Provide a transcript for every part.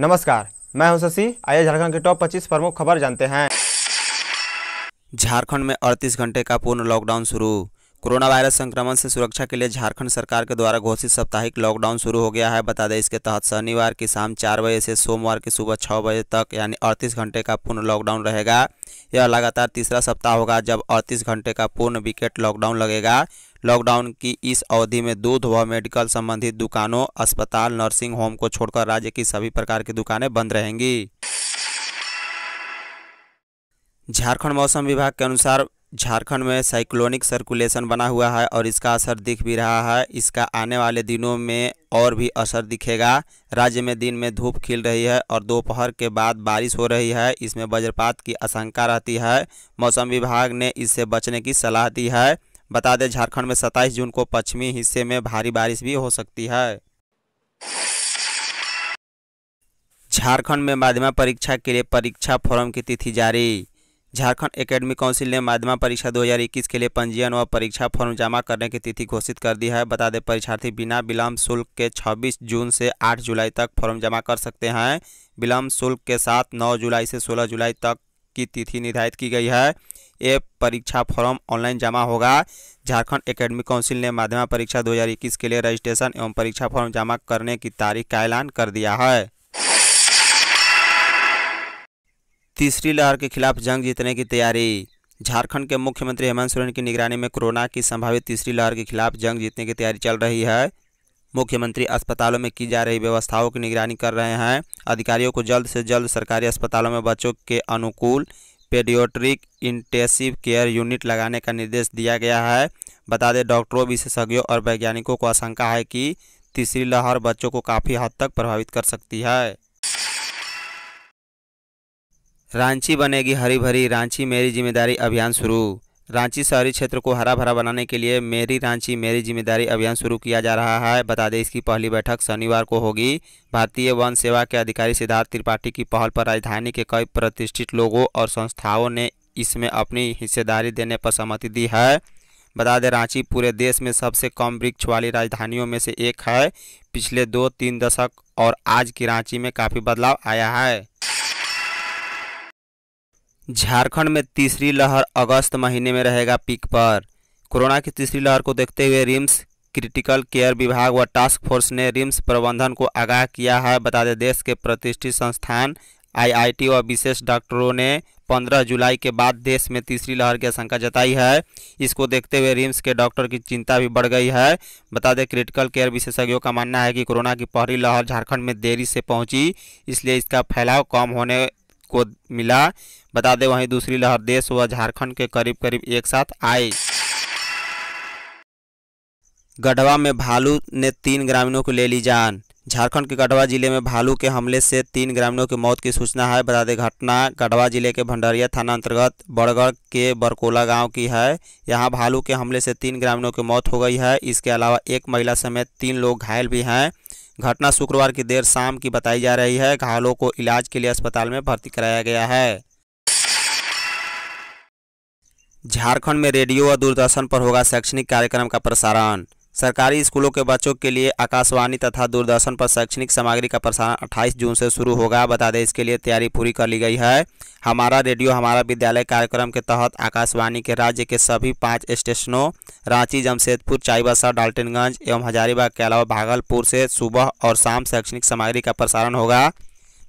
नमस्कार मैं हूं शशि आइए झारखंड के टॉप 25 प्रमुख खबर जानते हैं झारखंड में 38 घंटे का पूर्ण लॉकडाउन शुरू कोरोना वायरस संक्रमण से सुरक्षा के लिए झारखंड सरकार के द्वारा घोषित साप्ताहिक लॉकडाउन शुरू हो गया है बता दें इसके तहत शनिवार की शाम चार बजे से सोमवार की सुबह छः बजे तक यानी अड़तीस घंटे का पूर्ण लॉकडाउन रहेगा यह लगातार तीसरा सप्ताह होगा जब अड़तीस घंटे का पूर्ण विकेट लॉकडाउन लगेगा लॉकडाउन की इस अवधि में दूध व मेडिकल संबंधित दुकानों अस्पताल नर्सिंग होम को छोड़कर राज्य की सभी प्रकार की दुकानें बंद रहेंगी झारखंड मौसम विभाग के अनुसार झारखंड में साइक्लोनिक सर्कुलेशन बना हुआ है और इसका असर दिख भी रहा है इसका आने वाले दिनों में और भी असर दिखेगा राज्य में दिन में धूप खिल रही है और दोपहर के बाद बारिश हो रही है इसमें वज्रपात की आशंका रहती है मौसम विभाग ने इससे बचने की सलाह दी है बता दें झारखंड में 27 जून को पश्चिमी हिस्से में भारी बारिश भी हो सकती है झारखंड में माध्यमिक परीक्षा के लिए परीक्षा फॉर्म की तिथि जारी झारखंड एकेडमिक काउंसिल ने माध्यमिक परीक्षा 2021 के लिए पंजीयन व परीक्षा फॉर्म जमा करने की तिथि घोषित कर दी है बता दें परीक्षार्थी बिना विलम्ब शुल्क के 26 जून से 8 जुलाई तक फॉर्म जमा कर सकते हैं विलम्ब शुल्क के साथ 9 जुलाई से 16 जुलाई तक की तिथि निर्धारित की गई है ये परीक्षा फॉर्म ऑनलाइन जमा होगा झारखंड एकेडमिक काउंसिल ने माध्यमिक परीक्षा 2021 के लिए रजिस्ट्रेशन एवं परीक्षा फॉर्म जमा करने की तारीख का ऐलान कर दिया है तीसरी लहर के खिलाफ जंग जीतने की तैयारी झारखंड के मुख्यमंत्री हेमंत सोरेन की निगरानी में कोरोना की संभावित तीसरी लहर के खिलाफ जंग जीतने की तैयारी चल रही है मुख्यमंत्री अस्पतालों में की जा रही व्यवस्थाओं की निगरानी कर रहे हैं अधिकारियों को जल्द से जल्द सरकारी अस्पतालों में बच्चों के अनुकूल पेडियोट्रिक इंटेसिव केयर यूनिट लगाने का निर्देश दिया गया है बता दें डॉक्टरों विशेषज्ञों और वैज्ञानिकों को आशंका है कि तीसरी लहर बच्चों को काफ़ी हद तक प्रभावित कर सकती है रांची बनेगी हरी भरी रांची मेरी जिम्मेदारी अभियान शुरू रांची शहरी क्षेत्र को हरा भरा बनाने के लिए मेरी रांची मेरी जिम्मेदारी अभियान शुरू किया जा रहा है बता दें इसकी पहली बैठक शनिवार को होगी भारतीय वन सेवा के अधिकारी सिद्धार्थ त्रिपाठी की पहल पर राजधानी के कई प्रतिष्ठित लोगों और संस्थाओं ने इसमें अपनी हिस्सेदारी देने पर सहमति दी है बता दें रांची पूरे देश में सबसे कम वृक्ष वाली राजधानियों में से एक है पिछले दो तीन दशक और आज की रांची में काफ़ी बदलाव आया है झारखंड में तीसरी लहर अगस्त महीने में रहेगा पिक पर कोरोना की तीसरी लहर को देखते हुए रिम्स क्रिटिकल केयर विभाग व टास्क फोर्स ने रिम्स प्रबंधन को आगाह किया है बता दें देश के प्रतिष्ठित संस्थान आईआईटी व विशेष डॉक्टरों ने 15 जुलाई के बाद देश में तीसरी लहर की आशंका जताई है इसको देखते हुए रिम्स के डॉक्टर की चिंता भी बढ़ गई है बता दें क्रिटिकल केयर विशेषज्ञों का मानना है कि कोरोना की पहली लहर झारखंड में देरी से पहुंची इसलिए इसका फैलाव कम होने को मिला बता दें वहीं दूसरी लहर देश व झारखंड के करीब करीब एक साथ आई गढ़वा में भालू ने तीन ग्रामीणों को ले ली जान झारखंड के गढ़वा जिले में भालू के हमले से तीन ग्रामीणों की मौत की सूचना है बता दें घटना गढ़वा जिले के भंडारिया थाना अंतर्गत बड़गढ़ के बरकोला गांव की है यहां भालू के हमले से तीन ग्रामीणों की मौत हो गई है इसके अलावा एक महिला समेत तीन लोग घायल भी हैं घटना शुक्रवार की देर शाम की बताई जा रही है घायलों को इलाज के लिए अस्पताल में भर्ती कराया गया है झारखंड में रेडियो और दूरदर्शन पर होगा शैक्षणिक कार्यक्रम का प्रसारण सरकारी स्कूलों के बच्चों के लिए आकाशवाणी तथा दूरदर्शन पर शैक्षणिक सामग्री का प्रसारण 28 जून से शुरू होगा बता दें इसके लिए तैयारी पूरी कर ली गई है हमारा रेडियो हमारा विद्यालय कार्यक्रम के तहत आकाशवाणी के राज्य के सभी पाँच स्टेशनों रांची जमशेदपुर चाईबासा डाल्टनगंज एवं हजारीबाग के अलावा भागलपुर से सुबह और शाम शैक्षणिक सामग्री का प्रसारण होगा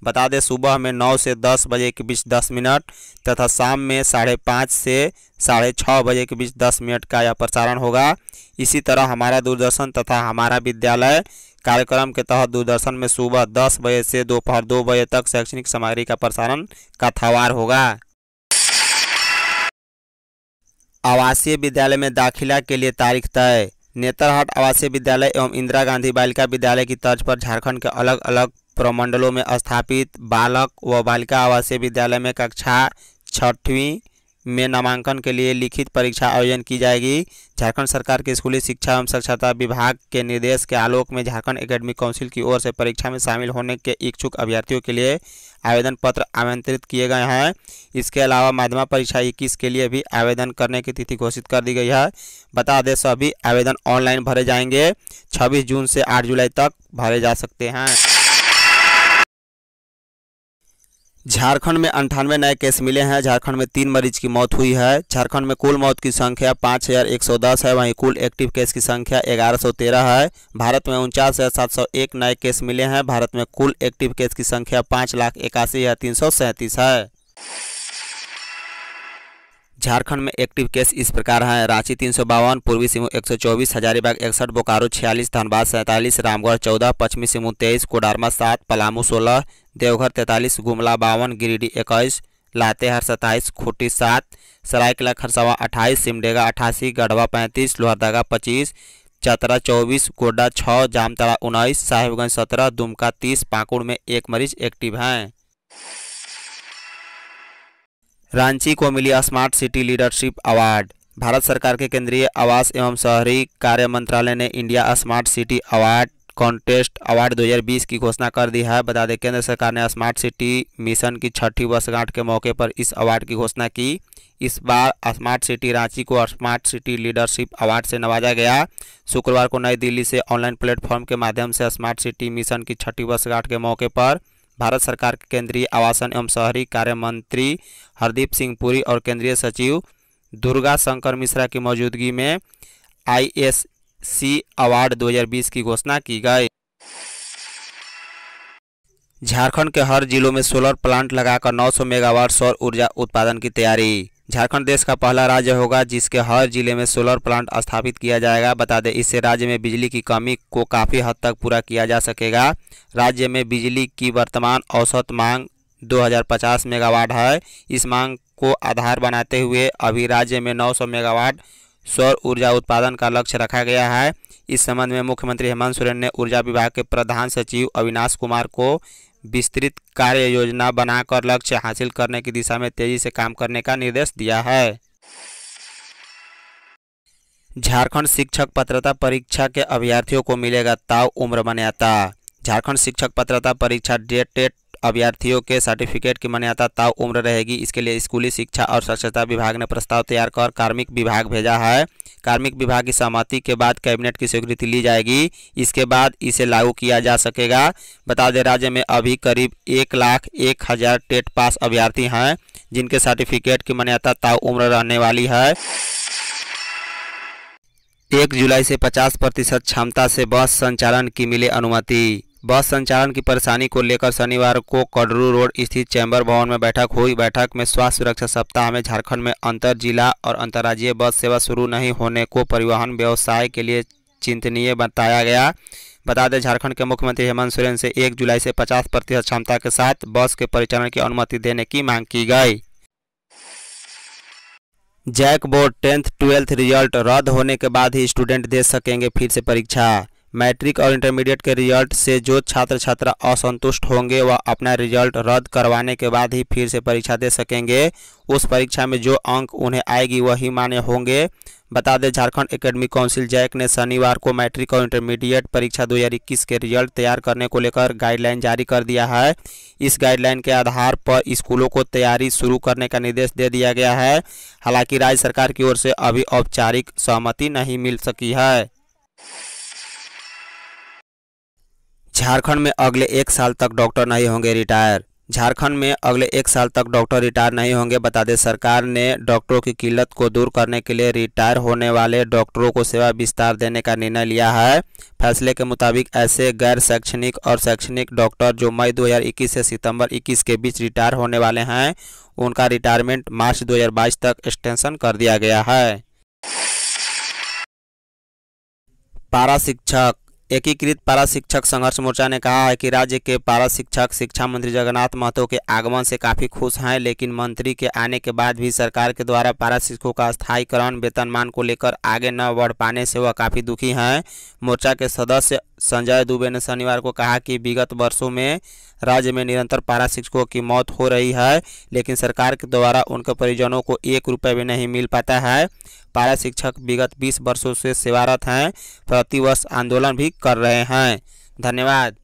बता दें सुबह में नौ से दस बजे के बीच दस मिनट तथा शाम में साढ़े पाँच से साढ़े छः बजे के बीच दस मिनट का यह प्रसारण होगा इसी तरह हमारा दूरदर्शन तथा हमारा विद्यालय कार्यक्रम के तहत दूरदर्शन में सुबह दस बजे से दोपहर दो बजे तक शैक्षणिक सामग्री का प्रसारण कथावार होगा आवासीय विद्यालय में दाखिला के लिए तारीख तय नेतरहाट आवासीय विद्यालय एवं इंदिरा गांधी बालिका विद्यालय की तर्ज पर झारखंड के अलग अलग प्रमंडलों में स्थापित बालक व बालिका आवासीय विद्यालय में कक्षा छठवीं में नामांकन के लिए लिखित परीक्षा आयोजन की जाएगी झारखंड सरकार के स्कूली शिक्षा एवं साक्षरता विभाग के निर्देश के आलोक में झारखंड एकेडमिक काउंसिल की ओर से परीक्षा में शामिल होने के इच्छुक अभ्यर्थियों के लिए आवेदन पत्र आमंत्रित किए गए हैं इसके अलावा माध्यमिक परीक्षा इक्कीस के लिए भी आवेदन करने की तिथि घोषित कर दी गई है बता दें सभी आवेदन ऑनलाइन भरे जाएंगे छब्बीस जून से आठ जुलाई तक भरे जा सकते हैं झारखंड में अंठानवे नए केस मिले हैं झारखंड में तीन मरीज की मौत हुई है झारखंड में कुल मौत की संख्या पाँच हज़ार एक सौ दस है वहीं कुल एक्टिव केस की संख्या ग्यारह सौ तेरह है भारत में उनचास हज़ार सात सौ एक नए केस मिले हैं भारत में कुल एक्टिव केस की संख्या पाँच लाख इक्यासी हज़ार तीन सौ सैंतीस है झारखंड में एक्टिव केस इस प्रकार हैं रांची तीन सौ बावन पूर्वी सिंह एक सौ चौबीस हजारीबाग इकसठ बोकारो छियालीस धनबाद सैंतालीस रामगढ़ चौदह पश्चिमी सिंहभूम तेईस कोडारमा सात पलामू सोलह देवघर तैंतालीस गुमला बावन गिरिडीह इक्कीस लातेहार सत्ताईस खूटी सात सरायकला खरसावा अट्ठाईस सिमडेगा अठासी गढ़वा पैंतीस लोहरदगा पच्चीस चतरा चौबीस गोड्डा छः जामतरा उन्नीस साहिबगंज सत्रह दुमका तीस पाकुड़ में एक मरीज एक्टिव हैं रांची को मिली smart city leadership award Bharat सरकार के केंद्रीय आवास एवं शहरी कार्य मंत्रालय ने India smart city award contest award 2020 की घोषणा कर दी है बता दें केंद्र सरकार ने स्मार्ट सिटी मिशन की छठी वर्षगांठ के मौके पर इस अवार्ड की घोषणा की इस बार स्मार्ट सिटी रांची को स्मार्ट सिटी लीडरशिप अवार्ड से नवाजा गया शुक्रवार को नई दिल्ली से ऑनलाइन प्लेटफॉर्म के माध्यम से स्मार्ट सिटी मिशन की छठी वर्षगांठ के मौके पर भारत सरकार के केंद्रीय आवासन एवं शहरी कार्य मंत्री हरदीप सिंह पुरी और केंद्रीय सचिव दुर्गा शंकर मिश्रा की मौजूदगी में आईएससी अवार्ड 2020 की घोषणा की गई झारखंड के हर जिलों में सोलर प्लांट लगाकर 900 मेगावाट सौर ऊर्जा उत्पादन की तैयारी झारखंड देश का पहला राज्य होगा जिसके हर जिले में सोलर प्लांट स्थापित किया जाएगा बता दें इससे राज्य में बिजली की कमी को काफ़ी हद तक पूरा किया जा सकेगा राज्य में बिजली की वर्तमान औसत मांग 2050 मेगावाट है इस मांग को आधार बनाते हुए अभी राज्य में 900 मेगावाट सौर ऊर्जा उत्पादन का लक्ष्य रखा गया है इस संबंध में मुख्यमंत्री हेमंत सोरेन ने ऊर्जा विभाग के प्रधान सचिव अविनाश कुमार को विस्तृत कार्य योजना बनाकर लक्ष्य हासिल करने की दिशा में तेजी से काम करने का निर्देश दिया है झारखंड शिक्षक पात्रता परीक्षा के अभ्यर्थियों को मिलेगा ताव उम्र मान्यता झारखंड शिक्षक पात्रता परीक्षा डेटेट अभ्यर्थियों के सर्टिफिकेट की मान्यता तब उम्र रहेगी इसके लिए स्कूली शिक्षा और स्वच्छता विभाग ने प्रस्ताव तैयार कर कार्मिक विभाग भेजा है कार्मिक विभाग की सहमति के बाद कैबिनेट की स्वीकृति ली जाएगी इसके बाद इसे लागू किया जा सकेगा बता दें राज्य में अभी करीब एक लाख एक हज़ार टेट पास अभ्यर्थी हैं जिनके सर्टिफिकेट की मान्यता ताव उम्र रहने वाली है एक जुलाई से 50 प्रतिशत क्षमता से बस संचालन की मिले अनुमति बस संचालन की परेशानी को लेकर शनिवार को कडरू रोड स्थित चैम्बर भवन में बैठक हुई बैठक में स्वास्थ्य सुरक्षा सप्ताह में झारखंड में अंतर जिला और अंतर्राज्यीय बस सेवा शुरू नहीं होने को परिवहन व्यवसाय के लिए चिंतनीय बताया गया बता दें झारखंड के मुख्यमंत्री हेमंत सोरेन से 1 जुलाई से 50 प्रतिशत क्षमता के साथ बस के परिचालन की अनुमति देने की मांग की गई JAC board tenth twelfth result रद्द होने के बाद ही स्टूडेंट दे सकेंगे फिर से परीक्षा मैट्रिक और इंटरमीडिएट के रिजल्ट से जो छात्र छात्रा असंतुष्ट होंगे वह अपना रिजल्ट रद्द करवाने के बाद ही फिर से परीक्षा दे सकेंगे उस परीक्षा में जो अंक उन्हें आएगी वही मान्य होंगे बता दें झारखंड एकेडमिक काउंसिल जैक ने शनिवार को मैट्रिक और इंटरमीडिएट परीक्षा 2021 के रिजल्ट तैयार करने को लेकर गाइडलाइन जारी कर दिया है इस गाइडलाइन के आधार पर स्कूलों को तैयारी शुरू करने का निर्देश दे दिया गया है हालांकि राज्य सरकार की ओर से अभी औपचारिक सहमति नहीं मिल सकी है झारखंड में अगले एक साल तक डॉक्टर नहीं होंगे रिटायर झारखंड में अगले एक साल तक डॉक्टर रिटायर नहीं होंगे बता दें सरकार ने डॉक्टरों की किल्लत को दूर करने के लिए रिटायर होने वाले डॉक्टरों को सेवा विस्तार देने का निर्णय लिया है फैसले के मुताबिक ऐसे गैर शैक्षणिक और शैक्षणिक डॉक्टर जो मई 2021 से सितंबर 21 के बीच रिटायर होने वाले हैं उनका रिटायरमेंट मार्च दो तक एक्सटेंशन कर दिया गया है पारा शिक्षक एकीकृत पारा शिक्षक संघर्ष मोर्चा ने कहा है कि राज्य के पारा शिक्षक शिक्षा मंत्री जगन्नाथ महतो के आगमन से काफ़ी खुश हैं लेकिन मंत्री के आने के बाद भी सरकार के द्वारा पारा शिक्षकों का स्थायीकरण वेतनमान को लेकर आगे न बढ़ पाने से वह काफ़ी दुखी हैं मोर्चा के सदस्य संजय दुबे ने शनिवार को कहा कि विगत वर्षों में राज्य में निरंतर पारा शिक्षकों की मौत हो रही है लेकिन सरकार के द्वारा उनके परिजनों को एक रुपये भी नहीं मिल पाता है पारा शिक्षक विगत 20 वर्षों से सेवारत हैं प्रतिवर्ष आंदोलन भी कर रहे हैं धन्यवाद